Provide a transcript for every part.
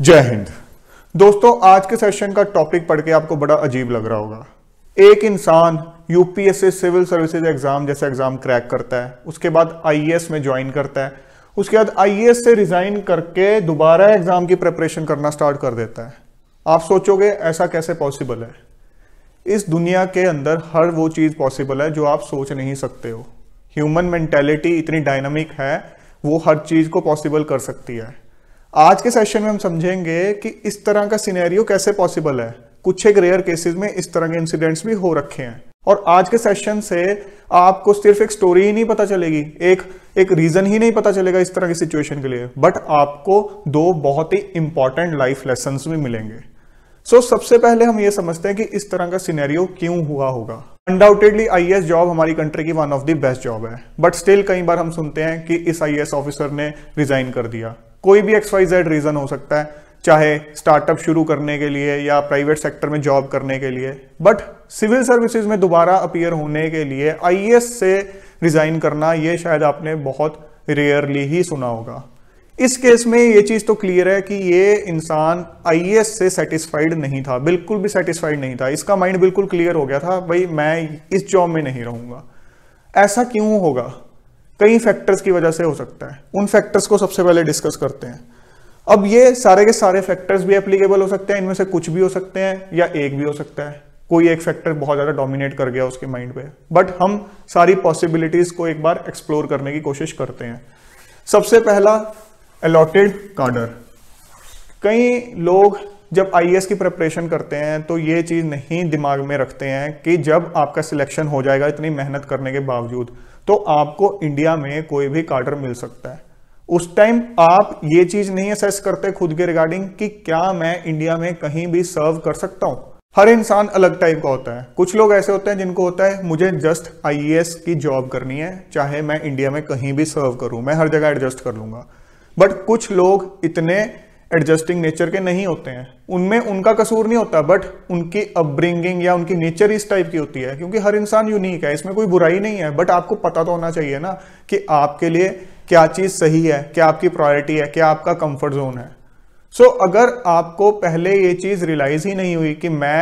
जय हिंद दोस्तों आज के सेशन का टॉपिक पढ़ के आपको बड़ा अजीब लग रहा होगा एक इंसान यूपीएससी सिविल सर्विसेज एग्जाम जैसे एग्जाम क्रैक करता है उसके बाद आईएएस में ज्वाइन करता है उसके बाद आईएएस से रिजाइन करके दोबारा एग्जाम की प्रिपरेशन करना स्टार्ट कर देता है आप सोचोगे ऐसा कैसे पॉसिबल है इस दुनिया के अंदर हर वो चीज़ पॉसिबल है जो आप सोच नहीं सकते हो ह्यूमन मेंटेलिटी इतनी डायनामिक है वो हर चीज़ को पॉसिबल कर सकती है आज के सेशन में हम समझेंगे कि इस तरह का सिनेरियो कैसे पॉसिबल है कुछ एक रेयर केसेस में इस तरह के इंसिडेंट्स भी हो रखे हैं और आज के सेशन से आपको सिर्फ एक स्टोरी ही नहीं पता चलेगी एक एक रीजन ही नहीं पता चलेगा इस तरह की सिचुएशन के लिए बट आपको दो बहुत ही इंपॉर्टेंट लाइफ लेसन भी मिलेंगे सो so, सबसे पहले हम ये समझते हैं कि इस तरह का सिनेरियो क्यों हुआ होगा अनडाउटेडली आई जॉब हमारी कंट्री की one of the best job है बट स्टिल कई बार हम सुनते हैं कि इस आई ऑफिसर ने रिजाइन कर दिया कोई भी एक्स वाई जेड रीज़न हो सकता है चाहे स्टार्टअप शुरू करने के लिए या प्राइवेट सेक्टर में जॉब करने के लिए बट सिविल सर्विसेज में दोबारा अपियर होने के लिए आई e से रिज़ाइन करना ये शायद आपने बहुत रेयरली ही सुना होगा इस केस में ये चीज़ तो क्लियर है कि ये इंसान आई e से सेटिस्फाइड नहीं था बिल्कुल भी सेटिस्फाइड नहीं था इसका माइंड बिल्कुल क्लियर हो गया था भाई मैं इस जॉब में नहीं रहूंगा ऐसा क्यों होगा कई फैक्टर्स की वजह से हो सकता है उन फैक्टर्स को सबसे पहले डिस्कस करते हैं अब ये सारे के सारे फैक्टर्स भी एप्लीकेबल हो सकते हैं इनमें से कुछ भी हो सकते हैं या एक भी हो सकता है कोई एक फैक्टर बहुत ज़्यादा डोमिनेट कर गया उसके माइंड पे बट हम सारी पॉसिबिलिटीज़ को एक बार एक्सप्लोर करने की कोशिश करते हैं सबसे पहला अलॉटेड कार्डर कई लोग जब आई e की प्रिपरेशन करते हैं तो ये चीज़ नहीं दिमाग में रखते हैं कि जब आपका सिलेक्शन हो जाएगा इतनी मेहनत करने के बावजूद तो आपको इंडिया में कोई भी कार्डर मिल सकता है उस टाइम आप ये चीज़ नहीं असेस करते खुद के रिगार्डिंग कि क्या मैं इंडिया में कहीं भी सर्व कर सकता हूं हर इंसान अलग टाइप का होता है कुछ लोग ऐसे होते हैं जिनको होता है मुझे जस्ट आई e की जॉब करनी है चाहे मैं इंडिया में कहीं भी सर्व करूं मैं हर जगह एडजस्ट कर लूंगा बट कुछ लोग इतने एडजस्टिंग नेचर के नहीं होते हैं उनमें उनका कसूर नहीं होता बट उनकी अपब्रिंगिंग या उनकी नेचर इस टाइप की होती है क्योंकि हर इंसान यूनिक है इसमें कोई बुराई नहीं है बट आपको पता तो होना चाहिए ना कि आपके लिए क्या चीज़ सही है क्या आपकी प्रायोरिटी है क्या आपका कंफर्ट जोन है सो so, अगर आपको पहले ये चीज़ रियलाइज ही नहीं हुई कि मैं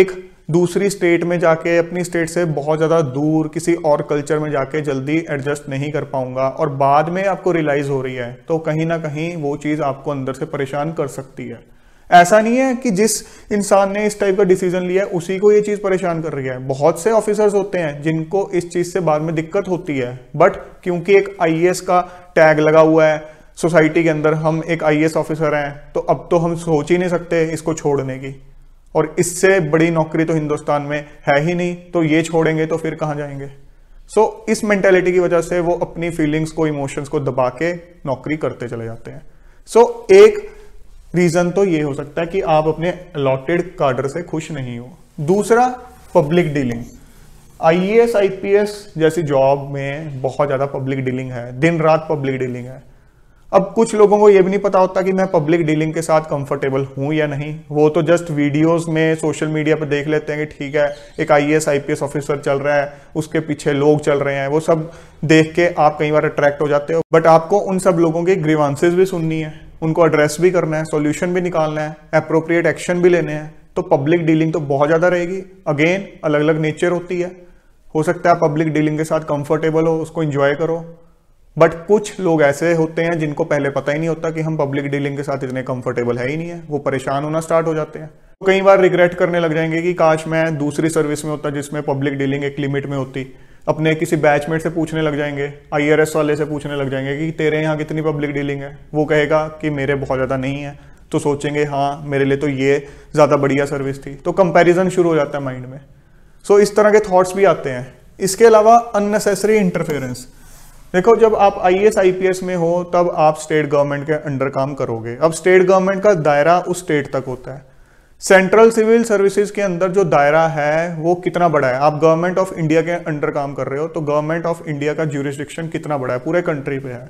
एक दूसरी स्टेट में जाके अपनी स्टेट से बहुत ज़्यादा दूर किसी और कल्चर में जाके जल्दी एडजस्ट नहीं कर पाऊंगा और बाद में आपको रियलाइज़ हो रही है तो कहीं ना कहीं वो चीज़ आपको अंदर से परेशान कर सकती है ऐसा नहीं है कि जिस इंसान ने इस टाइप का डिसीजन लिया है उसी को ये चीज़ परेशान कर रही है बहुत से ऑफिसर्स होते हैं जिनको इस चीज़ से बाद में दिक्कत होती है बट क्योंकि एक आई का टैग लगा हुआ है सोसाइटी के अंदर हम एक आई ऑफिसर हैं तो अब तो हम सोच ही नहीं सकते इसको छोड़ने की और इससे बड़ी नौकरी तो हिंदुस्तान में है ही नहीं तो ये छोड़ेंगे तो फिर कहाँ जाएंगे सो so, इस मेंटेलिटी की वजह से वो अपनी फीलिंग्स को इमोशंस को दबा के नौकरी करते चले जाते हैं सो so, एक रीजन तो ये हो सकता है कि आप अपने अलॉटेड कार्डर से खुश नहीं हो दूसरा पब्लिक डीलिंग आईएएस आईपीएस जैसी जॉब में बहुत ज़्यादा पब्लिक डीलिंग है दिन रात पब्लिक डीलिंग है अब कुछ लोगों को ये भी नहीं पता होता कि मैं पब्लिक डीलिंग के साथ कंफर्टेबल हूँ या नहीं वो तो जस्ट वीडियोस में सोशल मीडिया पर देख लेते हैं कि ठीक है एक आईएएस एस ऑफिसर चल रहा है उसके पीछे लोग चल रहे हैं वो सब देख के आप कई बार अट्रैक्ट हो जाते हो बट आपको उन सब लोगों की ग्रीवांसेज भी सुननी है उनको एड्रेस भी करना है सोल्यूशन भी निकालना है अप्रोप्रिएट एक्शन भी लेने हैं तो पब्लिक डीलिंग तो बहुत ज़्यादा रहेगी अगेन अलग अलग नेचर होती है हो सकता है पब्लिक डीलिंग के साथ कंफर्टेबल हो उसको इंजॉय करो बट कुछ लोग ऐसे होते हैं जिनको पहले पता ही नहीं होता कि हम पब्लिक डीलिंग के साथ इतने कंफर्टेबल है ही नहीं है वो परेशान होना स्टार्ट हो जाते हैं तो कई बार रिग्रेट करने लग जाएंगे कि काश मैं दूसरी सर्विस में होता जिसमें पब्लिक डीलिंग एक लिमिट में होती अपने किसी बैचमेट से पूछने लग जाएंगे आई वाले से पूछने लग जाएंगे कि तेरे यहाँ कितनी पब्लिक डीलिंग है वो कहेगा कि मेरे बहुत ज़्यादा नहीं है तो सोचेंगे हाँ मेरे लिए तो ये ज़्यादा बढ़िया सर्विस थी तो कंपैरिजन शुरू हो जाता है माइंड में सो so, इस तरह के थॉट्स भी आते हैं इसके अलावा अननेसेसरी इंटरफेरेंस देखो जब आप आईएएस आईपीएस में हो तब आप स्टेट गवर्नमेंट के अंडर काम करोगे अब स्टेट गवर्नमेंट का दायरा उस स्टेट तक होता है सेंट्रल सिविल सर्विसेज के अंदर जो दायरा है वो कितना बड़ा है आप गवर्नमेंट ऑफ इंडिया के अंडर काम कर रहे हो तो गवर्नमेंट ऑफ इंडिया का ज्यूरिस्डिक्शन कितना बड़ा है पूरे कंट्री पे है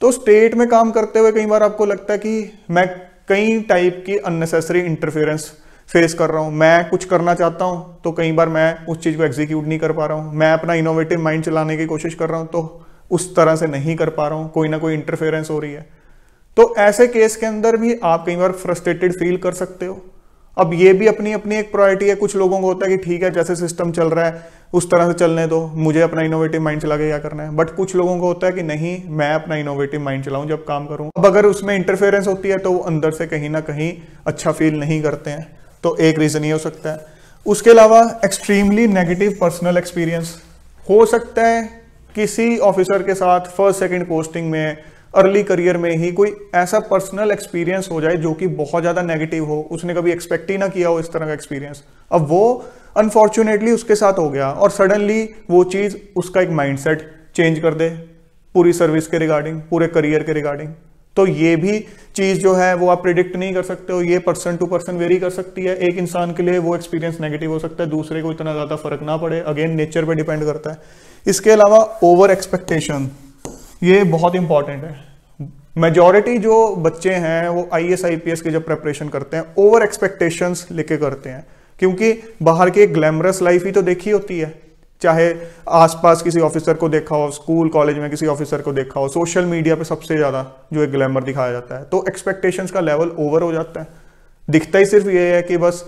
तो स्टेट में काम करते हुए कई बार आपको लगता है कि मैं कई टाइप की अननेसेसरी इंटरफेरेंस फेस कर रहा हूँ मैं कुछ करना चाहता हूँ तो कई बार मैं उस चीज़ को एग्जीक्यूट नहीं कर पा रहा हूँ मैं अपना इनोवेटिव माइंड चलाने की कोशिश कर रहा हूँ तो उस तरह से नहीं कर पा रहा हूं कोई ना कोई इंटरफेरेंस हो रही है तो ऐसे केस के अंदर भी आप कई बार फ्रस्ट्रेटेड फील कर सकते हो अब ये भी अपनी अपनी एक प्रायोरिटी है कुछ लोगों को होता है कि ठीक है जैसे सिस्टम चल रहा है उस तरह से चलने दो मुझे अपना इनोवेटिव माइंड चला के क्या करना है बट कुछ लोगों को होता है कि नहीं मैं अपना इनोवेटिव माइंड चलाऊं जब काम करूं अब अगर उसमें इंटरफेरेंस होती है तो वो अंदर से कहीं ना कहीं अच्छा फील नहीं करते हैं तो एक रीज़न ये हो सकता है उसके अलावा एक्सट्रीमली नेगेटिव पर्सनल एक्सपीरियंस हो सकता है किसी ऑफिसर के साथ फर्स्ट सेकंड पोस्टिंग में अर्ली करियर में ही कोई ऐसा पर्सनल एक्सपीरियंस हो जाए जो कि बहुत ज़्यादा नेगेटिव हो उसने कभी एक्सपेक्ट ही ना किया हो इस तरह का एक्सपीरियंस अब वो अनफॉर्चुनेटली उसके साथ हो गया और सडनली वो चीज़ उसका एक माइंडसेट चेंज कर दे पूरी सर्विस के रिगार्डिंग पूरे करियर के रिगार्डिंग तो ये भी चीज जो है वो आप प्रिडिक्ट नहीं कर सकते हो ये पर्सन टू पर्सन वेरी कर सकती है एक इंसान के लिए वो एक्सपीरियंस नेगेटिव हो सकता है दूसरे को इतना ज्यादा फर्क ना पड़े अगेन नेचर पे डिपेंड करता है इसके अलावा ओवर एक्सपेक्टेशन ये बहुत इंपॉर्टेंट है मेजॉरिटी जो बच्चे हैं वो I S I P S के जब प्रेपरेशन करते हैं ओवर एक्सपेक्टेशंस लेके करते हैं क्योंकि बाहर की ग्लैमरस लाइफ ही तो देखी होती है चाहे आसपास किसी ऑफिसर को देखा हो स्कूल कॉलेज में किसी ऑफिसर को देखा हो सोशल मीडिया पे सबसे ज़्यादा जो एक ग्लैमर दिखाया जाता है तो एक्सपेक्टेशंस का लेवल ओवर हो जाता है दिखता ही सिर्फ ये है कि बस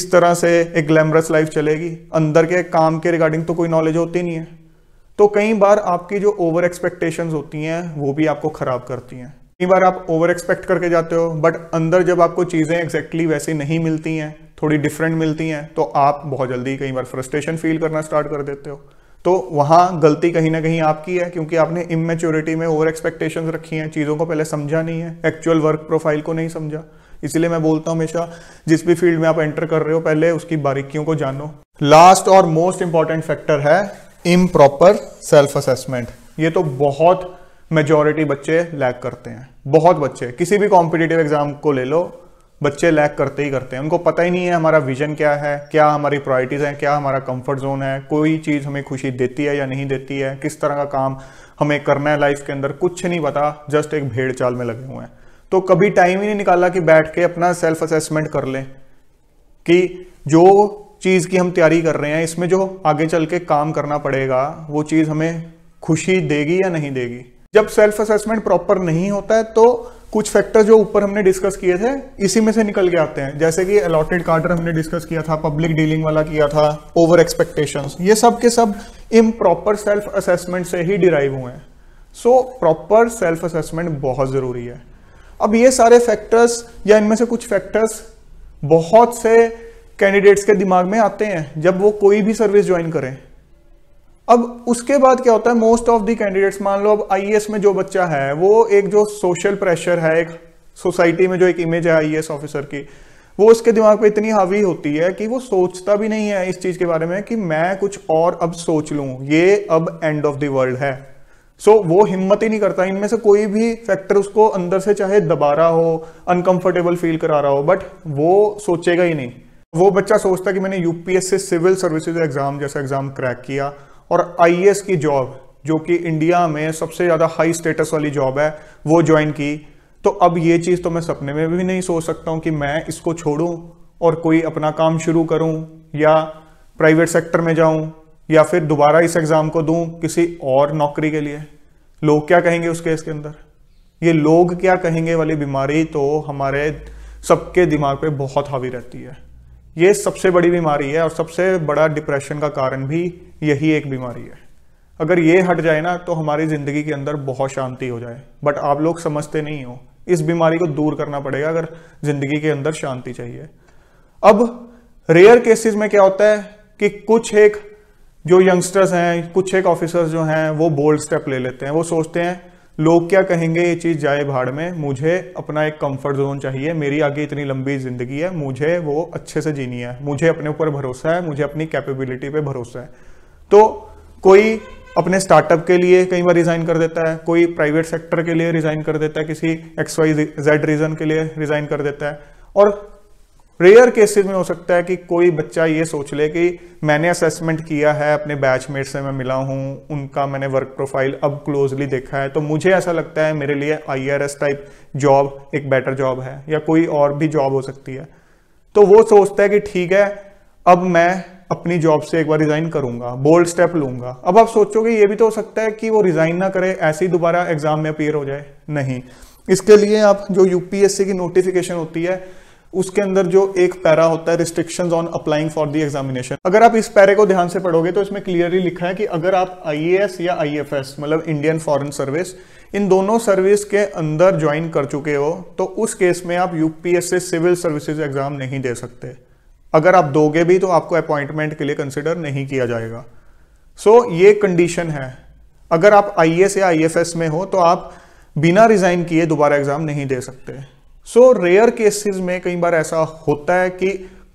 इस तरह से एक ग्लैमरस लाइफ चलेगी अंदर के काम के रिगार्डिंग तो कोई नॉलेज होती नहीं है तो कई बार आपकी जो ओवर एक्सपेक्टेशन होती हैं वो भी आपको ख़राब करती हैं कई बार आप ओवर एक्सपेक्ट करके जाते हो बट अंदर जब आपको चीज़ें एग्जैक्टली exactly वैसी नहीं मिलती हैं थोड़ी डिफरेंट मिलती हैं तो आप बहुत जल्दी कई बार फ्रस्ट्रेशन फील करना स्टार्ट कर देते हो तो वहाँ गलती कहीं ना कहीं आपकी है क्योंकि आपने इमेच्योरिटी में ओवर एक्सपेक्टेशंस रखी हैं चीज़ों को पहले समझा नहीं है एक्चुअल वर्क प्रोफाइल को नहीं समझा इसलिए मैं बोलता हूँ हमेशा जिस भी फील्ड में आप एंटर कर रहे हो पहले उसकी बारीकियों को जानो लास्ट और मोस्ट इंपॉर्टेंट फैक्टर है इम प्रॉपर सेल्फ असेसमेंट ये तो बहुत मेजोरिटी बच्चे लैक करते हैं बहुत बच्चे किसी भी कॉम्पिटेटिव एग्जाम को ले लो बच्चे लैक करते ही करते हैं उनको पता ही नहीं है हमारा विजन क्या है क्या हमारी प्रायोरिटीज़ हैं क्या हमारा कंफर्ट जोन है कोई चीज़ हमें खुशी देती है या नहीं देती है किस तरह का काम हमें करना है लाइफ के अंदर कुछ नहीं पता जस्ट एक भेड़ चाल में लगे हुए हैं तो कभी टाइम ही नहीं निकाला कि बैठ के अपना सेल्फ असेसमेंट कर लें कि जो चीज़ की हम तैयारी कर रहे हैं इसमें जो आगे चल के काम करना पड़ेगा वो चीज़ हमें खुशी देगी या नहीं देगी जब सेल्फ असेसमेंट प्रॉपर नहीं होता है तो कुछ फैक्टर जो ऊपर हमने डिस्कस किए थे इसी में से निकल के आते हैं जैसे कि अलॉटेड कार्डर हमने डिस्कस किया था पब्लिक डीलिंग वाला किया था ओवर एक्सपेक्टेशन ये सब के सब इम प्रॉपर सेल्फ असेसमेंट से ही डिराइव हुए हैं सो प्रॉपर सेल्फ असेसमेंट बहुत ज़रूरी है अब ये सारे फैक्टर्स या इनमें से कुछ फैक्टर्स बहुत से कैंडिडेट्स के दिमाग में आते हैं जब वो कोई भी सर्विस ज्वाइन करें अब उसके बाद क्या होता है मोस्ट ऑफ दी कैंडिडेट्स मान लो अब आई e में जो बच्चा है वो एक जो सोशल प्रेशर है एक सोसाइटी में जो एक इमेज है आई ऑफिसर e की वो उसके दिमाग पे इतनी हावी होती है कि वो सोचता भी नहीं है इस चीज के बारे में कि मैं कुछ और अब सोच लू ये अब एंड ऑफ द वर्ल्ड है सो so, वो हिम्मत ही नहीं करता इनमें से कोई भी फैक्टर उसको अंदर से चाहे दबा रहा हो अनकंफर्टेबल फील करा रहा हो बट वो सोचेगा ही नहीं वो बच्चा सोचता कि मैंने यूपीएससी सिविल सर्विसेज एग्जाम जैसा एग्जाम क्रैक किया और आई की जॉब जो कि इंडिया में सबसे ज़्यादा हाई स्टेटस वाली जॉब है वो ज्वाइन की तो अब ये चीज़ तो मैं सपने में भी नहीं सोच सकता हूं कि मैं इसको छोड़ू और कोई अपना काम शुरू करूं या प्राइवेट सेक्टर में जाऊं या फिर दोबारा इस एग्ज़ाम को दूं किसी और नौकरी के लिए लोग क्या कहेंगे उस केस के अंदर ये लोग क्या कहेंगे वाली बीमारी तो हमारे सबके दिमाग पे बहुत हावी रहती है ये सबसे बड़ी बीमारी है और सबसे बड़ा डिप्रेशन का कारण भी यही एक बीमारी है अगर ये हट जाए ना तो हमारी ज़िंदगी के अंदर बहुत शांति हो जाए बट आप लोग समझते नहीं हो इस बीमारी को दूर करना पड़ेगा अगर ज़िंदगी के अंदर शांति चाहिए अब रेयर केसेस में क्या होता है कि कुछ एक जो यंगस्टर्स हैं कुछ एक ऑफिसर्स जो हैं वो बोल्ड स्टेप ले लेते हैं वो सोचते हैं लोग क्या कहेंगे ये चीज़ जाए भाड़ में मुझे अपना एक कंफर्ट जोन चाहिए मेरी आगे इतनी लंबी ज़िंदगी है मुझे वो अच्छे से जीनी है मुझे अपने ऊपर भरोसा है मुझे अपनी कैपेबिलिटी पे भरोसा है तो कोई अपने स्टार्टअप के लिए कई बार रिज़ाइन कर देता है कोई प्राइवेट सेक्टर के लिए रिज़ाइन कर देता है किसी एक्स वाई जेड रीज़न के लिए रिज़ाइन कर देता है और रेयर केसेस में हो सकता है कि कोई बच्चा ये सोच ले कि मैंने असेसमेंट किया है अपने बैचमेट से मैं मिला हूँ उनका मैंने वर्क प्रोफाइल अब क्लोजली देखा है तो मुझे ऐसा लगता है मेरे लिए आई टाइप जॉब एक बेटर जॉब है या कोई और भी जॉब हो सकती है तो वो सोचता है कि ठीक है अब मैं अपनी जॉब से एक बार रिजाइन करूंगा बोल्ड स्टेप लूंगा अब आप सोचोगे ये भी तो हो सकता है कि वो रिजाइन ना करे ऐसे ही दोबारा एग्जाम में अपेयर हो जाए नहीं इसके लिए आप जो यूपीएससी की नोटिफिकेशन होती है उसके अंदर जो एक पैरा होता है restriction on applying for the examination अगर आप इस पैरे को ध्यान से पढ़ोगे तो इसमें क्लियरली लिखा है कि अगर आप आई या आई मतलब इंडियन फॉरन सर्विस इन दोनों सर्विस के अंदर ज्वाइन कर चुके हो तो उस केस में आप यूपीएससी सिविल सर्विसेज एग्जाम नहीं दे सकते अगर आप दोगे भी तो आपको अपॉइंटमेंट के लिए कंसिडर नहीं किया जाएगा सो so, ये कंडीशन है अगर आप आई या आई में हो तो आप बिना रिजाइन किए दोबारा एग्जाम नहीं दे सकते सो रेयर केसेस में कई बार ऐसा होता है कि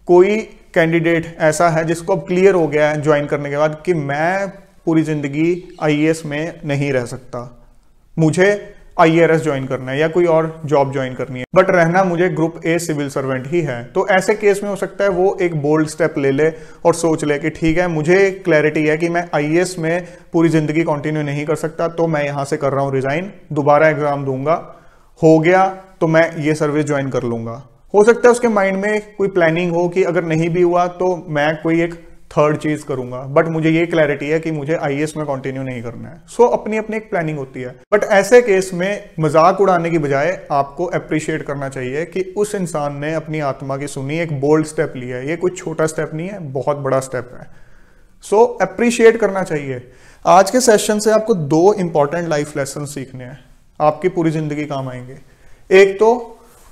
कोई कैंडिडेट ऐसा है जिसको अब क्लियर हो गया है ज्वाइन करने के बाद कि मैं पूरी ज़िंदगी आई में नहीं रह सकता मुझे आई ज्वाइन करना है या कोई और जॉब ज्वाइन करनी है बट रहना मुझे ग्रुप ए सिविल सर्वेंट ही है तो ऐसे केस में हो सकता है वो एक बोल्ड स्टेप ले ले और सोच ले कि ठीक है मुझे क्लैरिटी है कि मैं आई में पूरी ज़िंदगी कंटिन्यू नहीं कर सकता तो मैं यहां से कर रहा हूँ रिज़ाइन दोबारा एग्ज़ाम दूंगा हो गया तो मैं ये सर्विस ज्वाइन कर लूंगा हो सकता है उसके माइंड में कोई प्लानिंग हो कि अगर नहीं भी हुआ तो मैं कोई एक थर्ड चीज़ करूंगा बट मुझे ये क्लैरिटी है कि मुझे आई में कंटिन्यू नहीं करना है सो so, अपनी अपनी एक प्लानिंग होती है बट ऐसे केस में मजाक उड़ाने की बजाय आपको अप्रिशिएट करना चाहिए कि उस इंसान ने अपनी आत्मा की सुनी एक बोल्ड स्टेप लिया है ये कुछ छोटा स्टेप नहीं है बहुत बड़ा स्टेप है सो so, अप्रिशिएट करना चाहिए आज के सेशन से आपको दो इंपॉर्टेंट लाइफ लेसन सीखने हैं आपकी पूरी जिंदगी काम आएंगे एक तो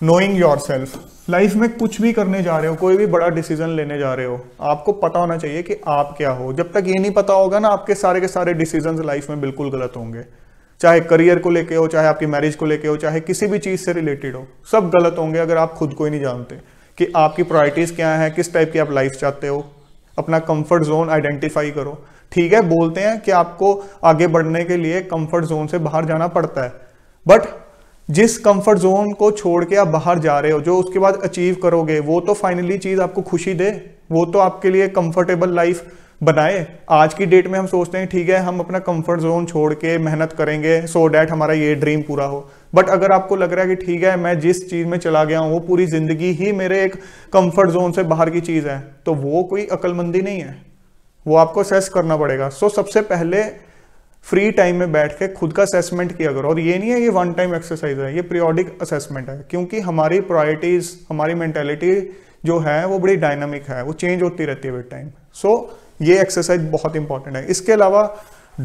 नोइंग योर सेल्फ लाइफ में कुछ भी करने जा रहे हो कोई भी बड़ा डिसीजन लेने जा रहे हो आपको पता होना चाहिए कि आप क्या हो जब तक ये नहीं पता होगा ना आपके सारे के सारे डिसीजन लाइफ में बिल्कुल गलत होंगे चाहे करियर को लेके हो चाहे आपकी मैरिज को लेके हो चाहे किसी भी चीज़ से रिलेटेड हो सब गलत होंगे अगर आप खुद को ही नहीं जानते कि आपकी प्रायोरिटीज़ क्या है किस टाइप की आप लाइफ चाहते हो अपना कंफर्ट जोन आइडेंटिफाई करो ठीक है बोलते हैं कि आपको आगे बढ़ने के लिए कंफर्ट जोन से बाहर जाना पड़ता है बट जिस कंफर्ट जोन को छोड़ के आप बाहर जा रहे हो जो उसके बाद अचीव करोगे वो तो फाइनली चीज़ आपको खुशी दे वो तो आपके लिए कंफर्टेबल लाइफ बनाए आज की डेट में हम सोचते हैं ठीक है हम अपना कंफर्ट जोन छोड़ के मेहनत करेंगे सो so डैट हमारा ये ड्रीम पूरा हो बट अगर आपको लग रहा है कि ठीक है मैं जिस चीज़ में चला गया हूँ वो पूरी ज़िंदगी ही मेरे एक कंफर्ट जोन से बाहर की चीज़ है तो वो कोई अक्लमंदी नहीं है वो आपको सेस करना पड़ेगा सो so, सबसे पहले फ्री टाइम में बैठ के खुद का असेसमेंट किया करो और ये नहीं है ये वन टाइम एक्सरसाइज है ये पीरियोडिक असेसमेंट है क्योंकि हमारी प्रायोरिटीज़ हमारी मैंटेलिटी जो है वो बड़ी डायनामिक है वो चेंज होती रहती है विद टाइम सो ये एक्सरसाइज बहुत इंपॉर्टेंट है इसके अलावा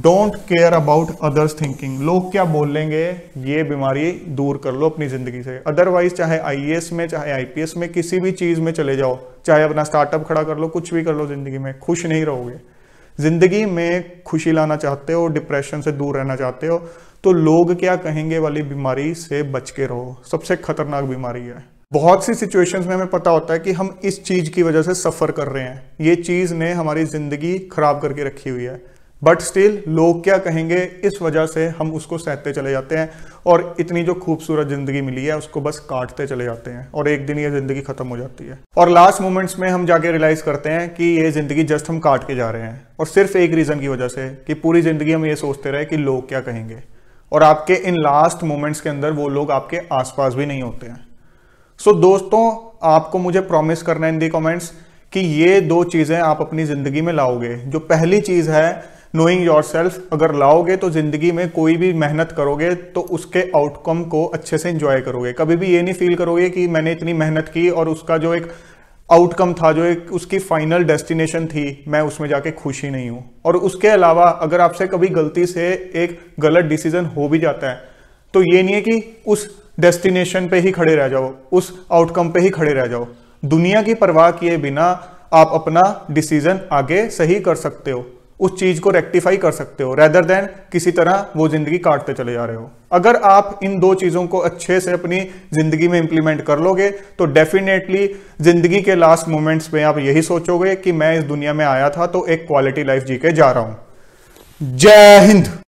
don't care about others thinking लोग क्या बोलेंगे ये बीमारी दूर कर लो अपनी ज़िंदगी से अदरवाइज चाहे एस में चाहे एस में किसी भी चीज़ में चले जाओ चाहे अपना स्टार्टअप खड़ा कर लो कुछ भी कर लो ज़िंदगी में खुश नहीं रहोगे ज़िंदगी में खुशी लाना चाहते हो डिप्रेशन से दूर रहना चाहते हो तो लोग क्या कहेंगे वाली बीमारी से बच के रहो सबसे खतरनाक बीमारी है बहुत सी सिचुएशंस में हमें पता होता है कि हम इस चीज़ की वजह से सफ़र कर रहे हैं ये चीज़ ने हमारी ज़िंदगी ख़राब करके रखी हुई है बट स्टिल लोग क्या कहेंगे इस वजह से हम उसको सहते चले जाते हैं और इतनी जो खूबसूरत ज़िंदगी मिली है उसको बस काटते चले जाते हैं और एक दिन ये ज़िंदगी ख़त्म हो जाती है और लास्ट मोमेंट्स में हम जाके रियलाइज़ करते हैं कि ये ज़िंदगी जस्ट हम काट के जा रहे हैं और सिर्फ एक रीज़न की वजह से कि पूरी ज़िंदगी हम ये सोचते रहे कि लोग क्या कहेंगे और आपके इन लास्ट मोमेंट्स के अंदर वो लोग आपके आसपास भी नहीं होते हैं सो so, दोस्तों आपको मुझे प्रॉमिस करना है इन दी कमेंट्स कि ये दो चीज़ें आप अपनी ज़िंदगी में लाओगे जो पहली चीज़ है नोइंग योर सेल्फ अगर लाओगे तो ज़िंदगी में कोई भी मेहनत करोगे तो उसके आउटकम को अच्छे से इंजॉय करोगे कभी भी ये नहीं फील करोगे कि मैंने इतनी मेहनत की और उसका जो एक आउटकम था जो एक उसकी फाइनल डेस्टिनेशन थी मैं उसमें जाके खुशी नहीं हूँ और उसके अलावा अगर आपसे कभी गलती से एक गलत डिसीजन हो भी जाता है तो ये नहीं है कि उस डेस्टिनेशन पे ही खड़े रह जाओ उस आउटकम पे ही खड़े रह जाओ दुनिया की परवाह किए बिना आप अपना डिसीजन आगे सही कर सकते हो उस चीज को रेक्टिफाई कर सकते हो रेदर देन किसी तरह वो जिंदगी काटते चले जा रहे हो अगर आप इन दो चीजों को अच्छे से अपनी जिंदगी में इंप्लीमेंट कर लोगे तो डेफिनेटली जिंदगी के लास्ट मोमेंट्स में आप यही सोचोगे कि मैं इस दुनिया में आया था तो एक क्वालिटी लाइफ जी के जा रहा हूं जय हिंद